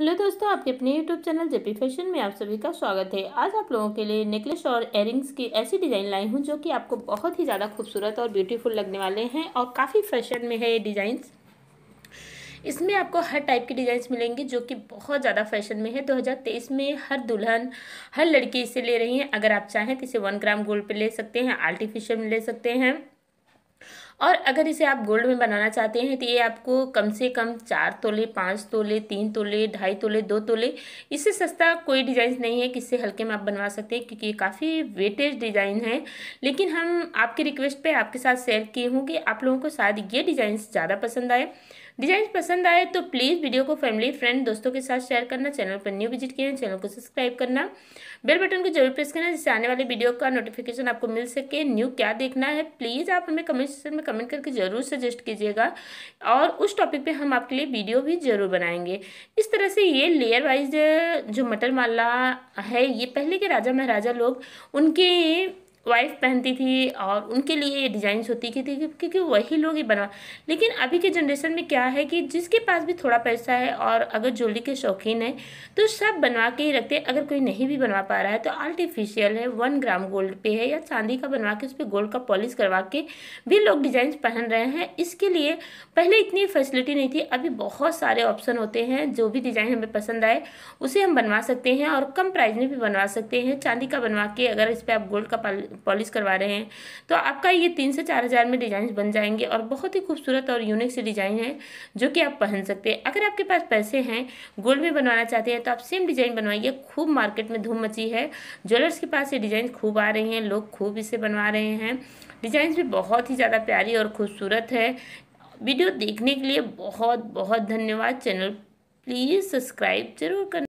hello दोस्तों आपके अपने यूट्यूब चैनल जेपी फैशन में आप सभी का स्वागत है आज आप लोगों के लिए नेकलेस और एयरिंग्स की ऐसी डिज़ाइन लाई हूँ जो कि आपको बहुत ही ज़्यादा खूबसूरत और ब्यूटीफुल लगने वाले हैं और काफ़ी फैशन में है ये डिज़ाइंस इसमें आपको हर टाइप की डिज़ाइंस मिलेंगी जो कि बहुत ज़्यादा फैशन में है 2023 में हर दुल्हन हर लड़की इसे ले रही है अगर आप चाहें तो इसे वन ग्राम गोल्ड पर ले सकते हैं आर्टिफिशियल ले सकते हैं और अगर इसे आप गोल्ड में बनाना चाहते हैं तो ये आपको कम से कम चार तोले पाँच तोले तीन तोले ढाई तोले दो तोले इससे सस्ता कोई डिज़ाइन नहीं है किससे हल्के में आप बनवा सकते हैं क्योंकि ये काफ़ी वेटेज डिज़ाइन है लेकिन हम आपकी रिक्वेस्ट पर आपके साथ शेयर किए हूँ कि आप लोगों को शायद ये डिज़ाइन ज़्यादा पसंद आए डिजाइन पसंद आए तो प्लीज़ वीडियो को फैमिली फ्रेंड दोस्तों के साथ शेयर करना चैनल पर न्यू विजिट किए हैं चैनल को सब्सक्राइब करना बेल बटन को जरूर प्रेस करना जिससे आने वाले वीडियो का नोटिफिकेशन आपको मिल सके न्यू क्या देखना है प्लीज़ आप हमें कमेंट सेक्शन में में कमेंट करके ज़रूर सजेस्ट कीजिएगा और उस टॉपिक पे हम आपके लिए वीडियो भी ज़रूर बनाएंगे इस तरह से ये लेयर वाइज जो मटर माला है ये पहले के राजा महाराजा लोग उनके वाइफ पहनती थी और उनके लिए ये डिज़ाइंस होती की थी क्योंकि वही लोग ही बना लेकिन अभी के जनरेशन में क्या है कि जिसके पास भी थोड़ा पैसा है और अगर ज्वेलरी के शौकीन है तो सब बनवा के ही रखते हैं अगर कोई नहीं भी बनवा पा रहा है तो आर्टिफिशियल है वन ग्राम गोल्ड पे है या चांदी का बनवा के उस पर गोल्ड का पॉलिश करवा के भी लोग डिज़ाइंस पहन रहे हैं इसके लिए पहले इतनी फैसिलिटी नहीं थी अभी बहुत सारे ऑप्शन होते हैं जो भी डिज़ाइन हमें पसंद आए उसे हम बनवा सकते हैं और कम प्राइस में भी बनवा सकते हैं चांदी का बनवा के अगर इस पर आप गोल्ड का पॉलिश करवा रहे हैं तो आपका ये तीन से चार हज़ार में डिज़ाइन बन जाएंगे और बहुत ही खूबसूरत और यूनिक से डिज़ाइन है जो कि आप पहन सकते हैं अगर आपके पास पैसे हैं गोल्ड में बनवाना चाहते हैं तो आप सेम डिज़ाइन बनवाइए खूब मार्केट में धूम मची है ज्वेलर्स के पास ये डिज़ाइन खूब आ रही हैं लोग खूब इसे बनवा रहे हैं डिज़ाइन भी बहुत ही ज़्यादा प्यारी और खूबसूरत है वीडियो देखने के लिए बहुत बहुत धन्यवाद चैनल प्लीज़ सब्सक्राइब जरूर करना